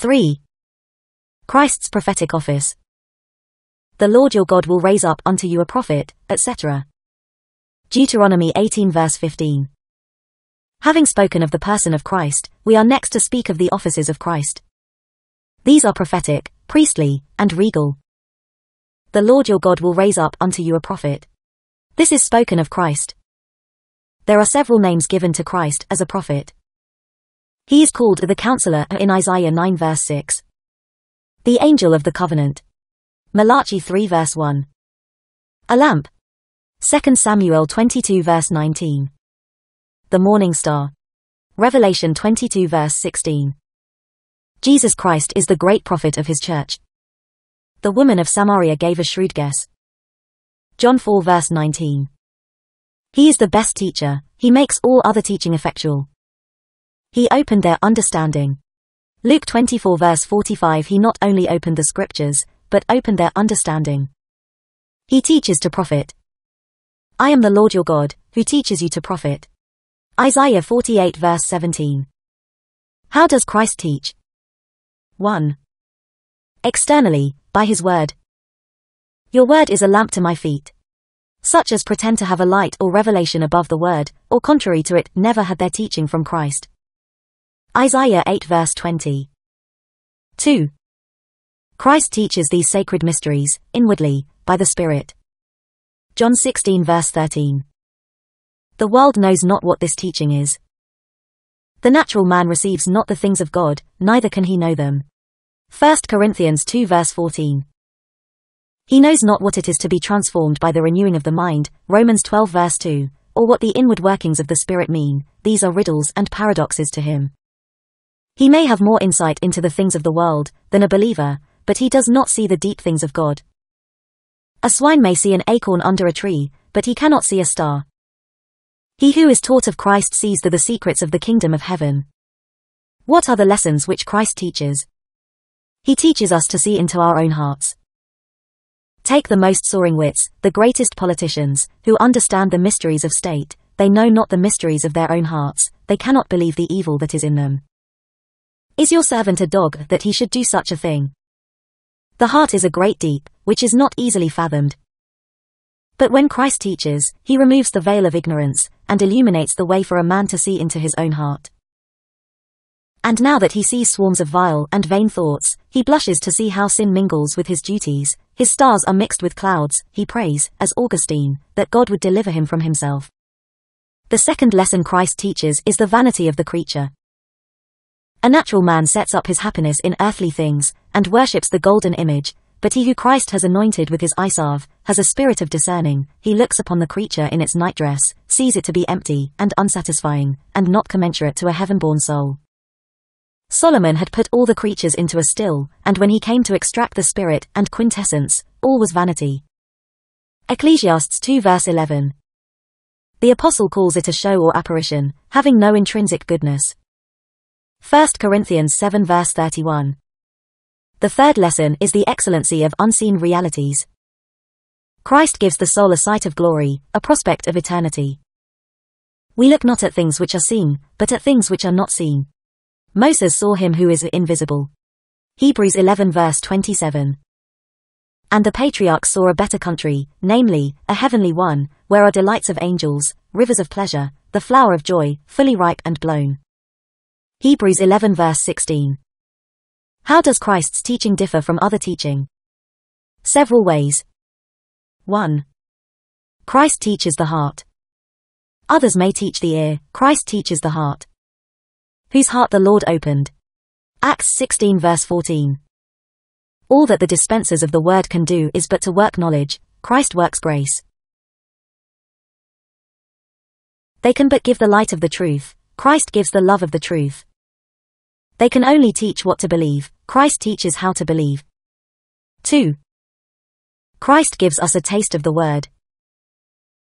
3. Christ's prophetic office. The Lord your God will raise up unto you a prophet, etc. Deuteronomy 18 verse 15. Having spoken of the person of Christ, we are next to speak of the offices of Christ. These are prophetic, priestly, and regal. The Lord your God will raise up unto you a prophet. This is spoken of Christ. There are several names given to Christ as a prophet. He is called the Counselor uh, in Isaiah 9 verse 6. The Angel of the Covenant. Malachi 3 verse 1. A lamp. 2 Samuel 22 verse 19. The Morning Star. Revelation 22 verse 16. Jesus Christ is the great prophet of his church. The woman of Samaria gave a shrewd guess. John 4 verse 19. He is the best teacher, he makes all other teaching effectual. He opened their understanding. Luke 24 verse 45 He not only opened the scriptures, but opened their understanding. He teaches to profit. I am the Lord your God, who teaches you to profit. Isaiah 48 verse 17. How does Christ teach? 1. Externally, by his word. Your word is a lamp to my feet. Such as pretend to have a light or revelation above the word, or contrary to it, never had their teaching from Christ. Isaiah 8 verse 20. 2. Christ teaches these sacred mysteries, inwardly, by the Spirit. John 16 verse 13. The world knows not what this teaching is. The natural man receives not the things of God, neither can he know them. 1 Corinthians 2 verse 14. He knows not what it is to be transformed by the renewing of the mind, Romans 12 verse 2, or what the inward workings of the Spirit mean, these are riddles and paradoxes to him. He may have more insight into the things of the world than a believer, but he does not see the deep things of God. A swine may see an acorn under a tree, but he cannot see a star. He who is taught of Christ sees the, the secrets of the kingdom of heaven. What are the lessons which Christ teaches? He teaches us to see into our own hearts. Take the most soaring wits, the greatest politicians, who understand the mysteries of state, they know not the mysteries of their own hearts, they cannot believe the evil that is in them. Is your servant a dog that he should do such a thing? The heart is a great deep, which is not easily fathomed. But when Christ teaches, he removes the veil of ignorance, and illuminates the way for a man to see into his own heart. And now that he sees swarms of vile and vain thoughts, he blushes to see how sin mingles with his duties, his stars are mixed with clouds, he prays, as Augustine, that God would deliver him from himself. The second lesson Christ teaches is the vanity of the creature. A natural man sets up his happiness in earthly things, and worships the golden image, but he who Christ has anointed with his eyesalve, has a spirit of discerning, he looks upon the creature in its nightdress, sees it to be empty, and unsatisfying, and not commensurate to a heaven-born soul. Solomon had put all the creatures into a still, and when he came to extract the spirit and quintessence, all was vanity. Ecclesiastes 2 verse 11 The apostle calls it a show or apparition, having no intrinsic goodness, 1 Corinthians 7 verse 31. The third lesson is the excellency of unseen realities. Christ gives the soul a sight of glory, a prospect of eternity. We look not at things which are seen, but at things which are not seen. Moses saw him who is invisible. Hebrews 11 verse 27. And the patriarchs saw a better country, namely, a heavenly one, where are delights of angels, rivers of pleasure, the flower of joy, fully ripe and blown. Hebrews 11 verse 16. How does Christ's teaching differ from other teaching? Several ways. 1. Christ teaches the heart. Others may teach the ear, Christ teaches the heart. Whose heart the Lord opened. Acts 16 verse 14. All that the dispensers of the word can do is but to work knowledge, Christ works grace. They can but give the light of the truth, Christ gives the love of the truth. They can only teach what to believe. Christ teaches how to believe. 2. Christ gives us a taste of the word.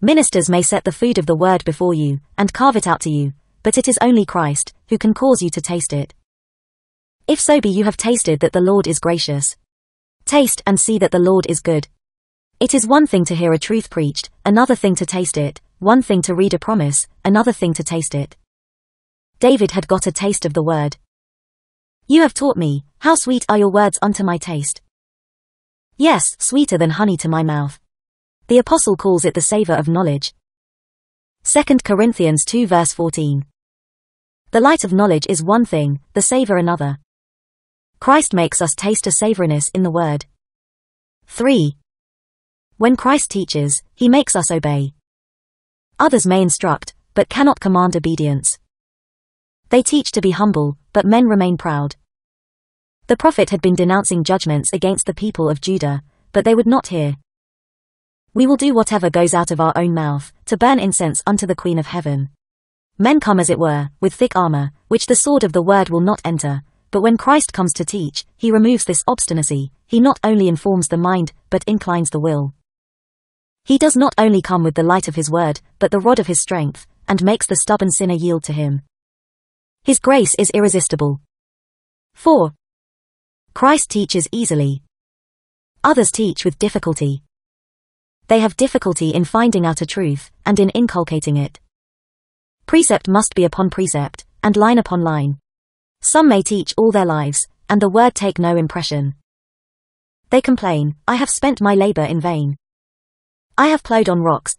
Ministers may set the food of the word before you and carve it out to you, but it is only Christ who can cause you to taste it. If so be you have tasted that the Lord is gracious, taste and see that the Lord is good. It is one thing to hear a truth preached, another thing to taste it, one thing to read a promise, another thing to taste it. David had got a taste of the word. You have taught me, how sweet are your words unto my taste. Yes, sweeter than honey to my mouth. The apostle calls it the savor of knowledge. 2 Corinthians 2 verse 14. The light of knowledge is one thing, the savor another. Christ makes us taste a savouriness in the word. 3. When Christ teaches, he makes us obey. Others may instruct, but cannot command obedience. They teach to be humble, but men remain proud. The prophet had been denouncing judgments against the people of Judah, but they would not hear. We will do whatever goes out of our own mouth, to burn incense unto the Queen of Heaven. Men come as it were, with thick armor, which the sword of the word will not enter, but when Christ comes to teach, he removes this obstinacy, he not only informs the mind, but inclines the will. He does not only come with the light of his word, but the rod of his strength, and makes the stubborn sinner yield to him. His grace is irresistible. 4. Christ teaches easily. Others teach with difficulty. They have difficulty in finding out a truth and in inculcating it. Precept must be upon precept and line upon line. Some may teach all their lives and the word take no impression. They complain, I have spent my labor in vain. I have ploughed on rocks.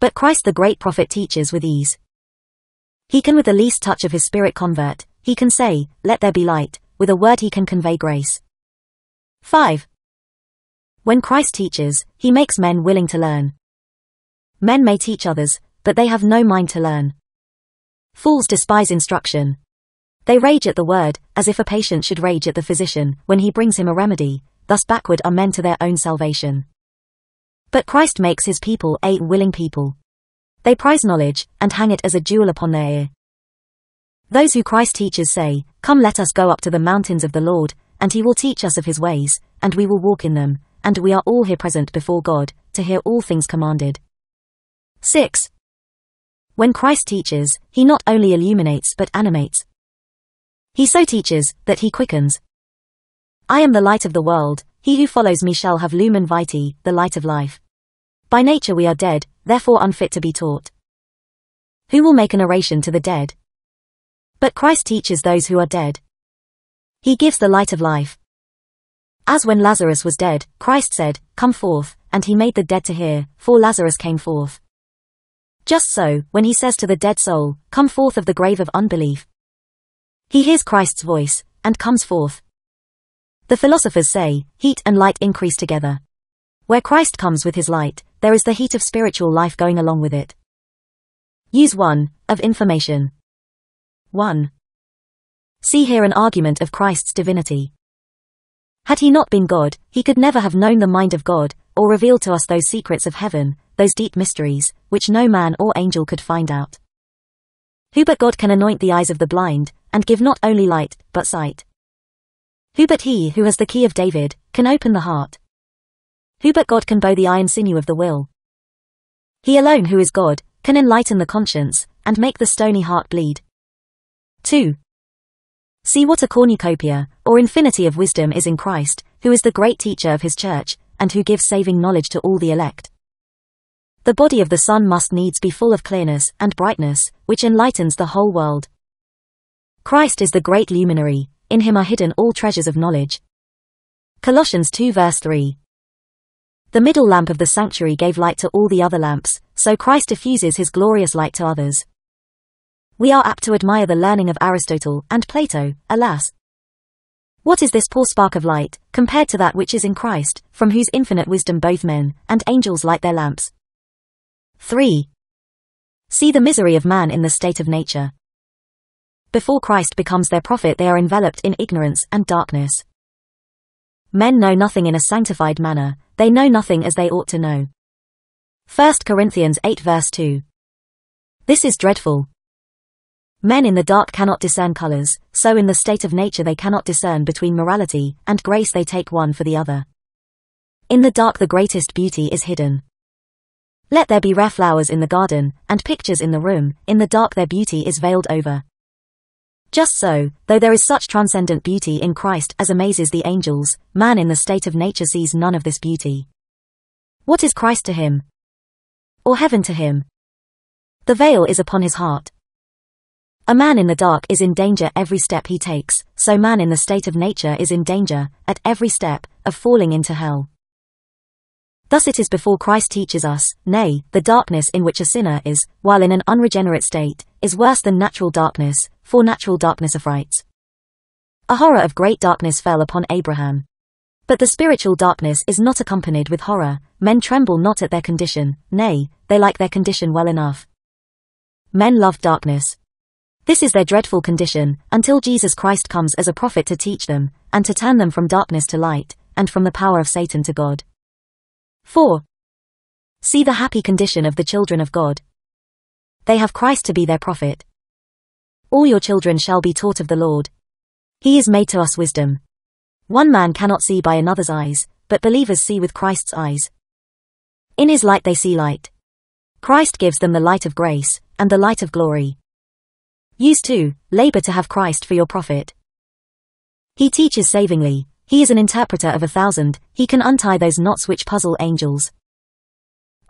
But Christ the great prophet teaches with ease, he can with the least touch of his spirit convert, he can say, let there be light, with a word he can convey grace. 5. When Christ teaches, he makes men willing to learn. Men may teach others, but they have no mind to learn. Fools despise instruction. They rage at the word, as if a patient should rage at the physician when he brings him a remedy, thus backward are men to their own salvation. But Christ makes his people eight willing people. They prize knowledge, and hang it as a jewel upon their ear. Those who Christ teaches say, Come let us go up to the mountains of the Lord, and he will teach us of his ways, and we will walk in them, and we are all here present before God, to hear all things commanded. 6. When Christ teaches, he not only illuminates but animates. He so teaches, that he quickens. I am the light of the world, he who follows me shall have lumen vitae, the light of life. By nature we are dead, therefore unfit to be taught. Who will make an oration to the dead? But Christ teaches those who are dead. He gives the light of life. As when Lazarus was dead, Christ said, Come forth, and he made the dead to hear, for Lazarus came forth. Just so, when he says to the dead soul, Come forth of the grave of unbelief, he hears Christ's voice, and comes forth. The philosophers say, heat and light increase together. Where Christ comes with his light, there is the heat of spiritual life going along with it. Use 1. Of information. 1. See here an argument of Christ's divinity. Had he not been God, he could never have known the mind of God, or revealed to us those secrets of heaven, those deep mysteries, which no man or angel could find out. Who but God can anoint the eyes of the blind, and give not only light, but sight? Who but he who has the key of David, can open the heart, who but God can bow the iron sinew of the will? He alone who is God, can enlighten the conscience, and make the stony heart bleed. 2. See what a cornucopia, or infinity of wisdom is in Christ, who is the great teacher of his church, and who gives saving knowledge to all the elect. The body of the sun must needs be full of clearness and brightness, which enlightens the whole world. Christ is the great luminary, in him are hidden all treasures of knowledge. Colossians 2 verse 3 the middle lamp of the sanctuary gave light to all the other lamps, so Christ diffuses his glorious light to others. We are apt to admire the learning of Aristotle and Plato, alas. What is this poor spark of light, compared to that which is in Christ, from whose infinite wisdom both men and angels light their lamps? 3. See the misery of man in the state of nature. Before Christ becomes their prophet, they are enveloped in ignorance and darkness. Men know nothing in a sanctified manner, they know nothing as they ought to know. 1 Corinthians 8 verse 2. This is dreadful. Men in the dark cannot discern colors, so in the state of nature they cannot discern between morality and grace they take one for the other. In the dark the greatest beauty is hidden. Let there be rare flowers in the garden, and pictures in the room, in the dark their beauty is veiled over. Just so, though there is such transcendent beauty in Christ as amazes the angels, man in the state of nature sees none of this beauty. What is Christ to him? Or heaven to him? The veil is upon his heart. A man in the dark is in danger every step he takes, so man in the state of nature is in danger, at every step, of falling into hell. Thus it is before Christ teaches us, nay, the darkness in which a sinner is, while in an unregenerate state, is worse than natural darkness, for natural darkness affrights. A horror of great darkness fell upon Abraham. But the spiritual darkness is not accompanied with horror, men tremble not at their condition, nay, they like their condition well enough. Men love darkness. This is their dreadful condition, until Jesus Christ comes as a prophet to teach them, and to turn them from darkness to light, and from the power of Satan to God. 4. See the happy condition of the children of God. They have Christ to be their prophet. All your children shall be taught of the Lord. He is made to us wisdom. One man cannot see by another's eyes, but believers see with Christ's eyes. In his light they see light. Christ gives them the light of grace, and the light of glory. Use 2. Labor to have Christ for your profit. He teaches savingly, he is an interpreter of a thousand, he can untie those knots which puzzle angels.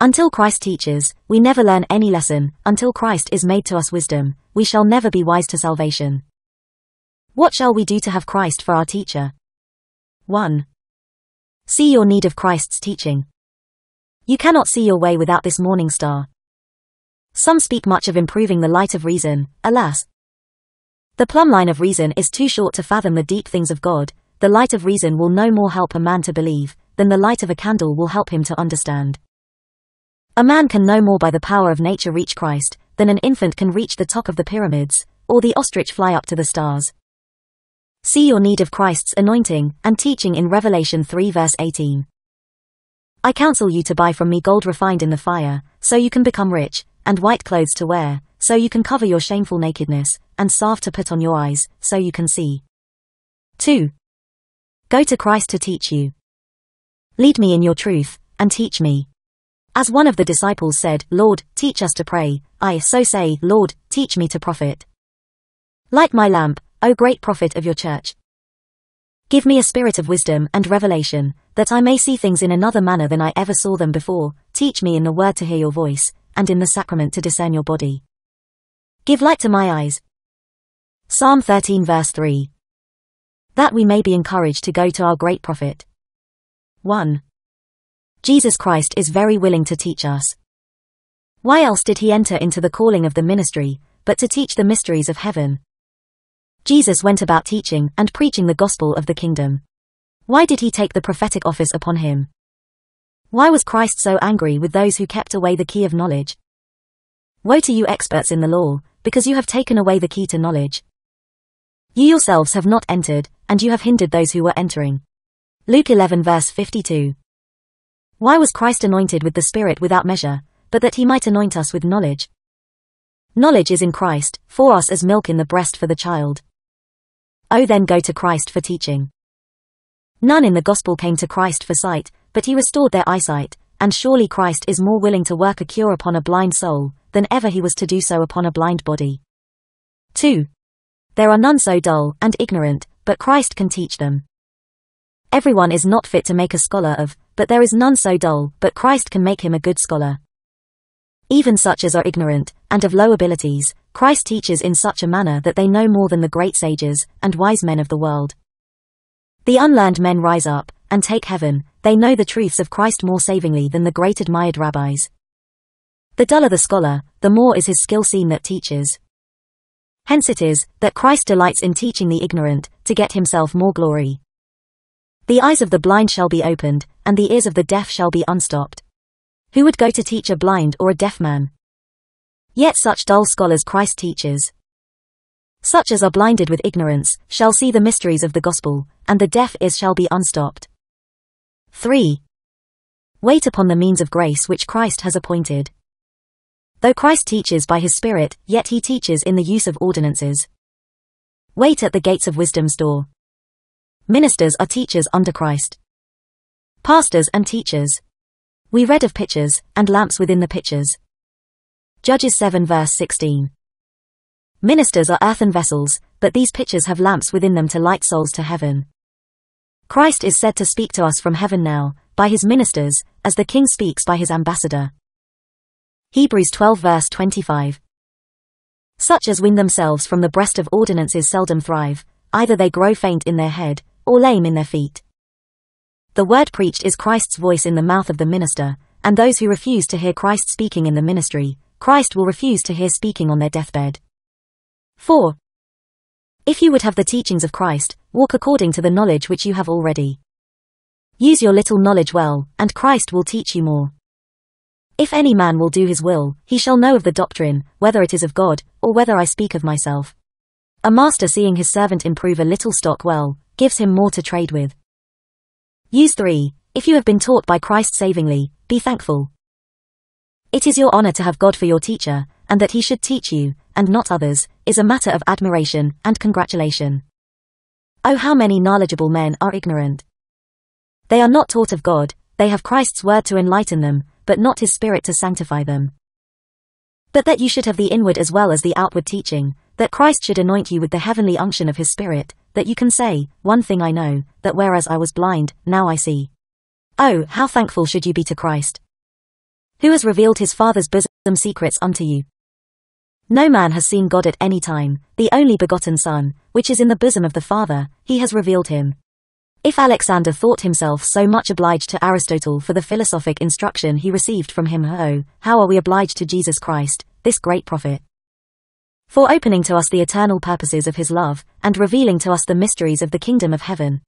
Until Christ teaches, we never learn any lesson, until Christ is made to us wisdom, we shall never be wise to salvation. What shall we do to have Christ for our teacher? 1. See your need of Christ's teaching. You cannot see your way without this morning star. Some speak much of improving the light of reason, alas. The plumb line of reason is too short to fathom the deep things of God, the light of reason will no more help a man to believe than the light of a candle will help him to understand. A man can no more by the power of nature reach Christ than an infant can reach the top of the pyramids, or the ostrich fly up to the stars. See your need of Christ's anointing and teaching in Revelation 3 verse 18. I counsel you to buy from me gold refined in the fire, so you can become rich, and white clothes to wear, so you can cover your shameful nakedness, and salve to put on your eyes, so you can see. 2. Go to Christ to teach you. Lead me in your truth, and teach me. As one of the disciples said, Lord, teach us to pray, I so say, Lord, teach me to profit. Light my lamp, O great prophet of your church. Give me a spirit of wisdom and revelation, that I may see things in another manner than I ever saw them before, teach me in the word to hear your voice, and in the sacrament to discern your body. Give light to my eyes. Psalm 13 verse 3 that we may be encouraged to go to our great prophet. 1. Jesus Christ is very willing to teach us. Why else did he enter into the calling of the ministry, but to teach the mysteries of heaven? Jesus went about teaching and preaching the gospel of the kingdom. Why did he take the prophetic office upon him? Why was Christ so angry with those who kept away the key of knowledge? Woe to you experts in the law, because you have taken away the key to knowledge. You yourselves have not entered, and you have hindered those who were entering. Luke 11 verse 52. Why was Christ anointed with the Spirit without measure, but that he might anoint us with knowledge? Knowledge is in Christ, for us as milk in the breast for the child. Oh then go to Christ for teaching. None in the gospel came to Christ for sight, but he restored their eyesight, and surely Christ is more willing to work a cure upon a blind soul, than ever he was to do so upon a blind body. 2. There are none so dull and ignorant, but Christ can teach them. Everyone is not fit to make a scholar of, but there is none so dull, but Christ can make him a good scholar. Even such as are ignorant, and of low abilities, Christ teaches in such a manner that they know more than the great sages, and wise men of the world. The unlearned men rise up, and take heaven, they know the truths of Christ more savingly than the great admired rabbis. The duller the scholar, the more is his skill seen that teaches. Hence it is that Christ delights in teaching the ignorant to get himself more glory. The eyes of the blind shall be opened, and the ears of the deaf shall be unstopped. Who would go to teach a blind or a deaf man? Yet such dull scholars Christ teaches. Such as are blinded with ignorance shall see the mysteries of the gospel, and the deaf ears shall be unstopped. 3. Wait upon the means of grace which Christ has appointed. Though Christ teaches by his Spirit, yet he teaches in the use of ordinances. Wait at the gates of wisdom's door. Ministers are teachers under Christ. Pastors and teachers. We read of pitchers, and lamps within the pitchers. Judges 7 verse 16. Ministers are earthen vessels, but these pitchers have lamps within them to light souls to heaven. Christ is said to speak to us from heaven now, by his ministers, as the king speaks by his ambassador. Hebrews 12 verse 25. Such as win themselves from the breast of ordinances seldom thrive, either they grow faint in their head, or lame in their feet. The word preached is Christ's voice in the mouth of the minister, and those who refuse to hear Christ speaking in the ministry, Christ will refuse to hear speaking on their deathbed. 4. If you would have the teachings of Christ, walk according to the knowledge which you have already. Use your little knowledge well, and Christ will teach you more. If any man will do his will, he shall know of the doctrine, whether it is of God, or whether I speak of myself. A master seeing his servant improve a little stock well, gives him more to trade with. Use 3. If you have been taught by Christ savingly, be thankful. It is your honor to have God for your teacher, and that he should teach you, and not others, is a matter of admiration and congratulation. Oh how many knowledgeable men are ignorant. They are not taught of God, they have Christ's word to enlighten them, but not his spirit to sanctify them. But that you should have the inward as well as the outward teaching, that Christ should anoint you with the heavenly unction of his spirit, that you can say, One thing I know, that whereas I was blind, now I see. Oh, how thankful should you be to Christ! Who has revealed his Father's bosom secrets unto you? No man has seen God at any time, the only begotten Son, which is in the bosom of the Father, he has revealed him. If Alexander thought himself so much obliged to Aristotle for the philosophic instruction he received from him, oh, how are we obliged to Jesus Christ, this great prophet? For opening to us the eternal purposes of his love, and revealing to us the mysteries of the kingdom of heaven.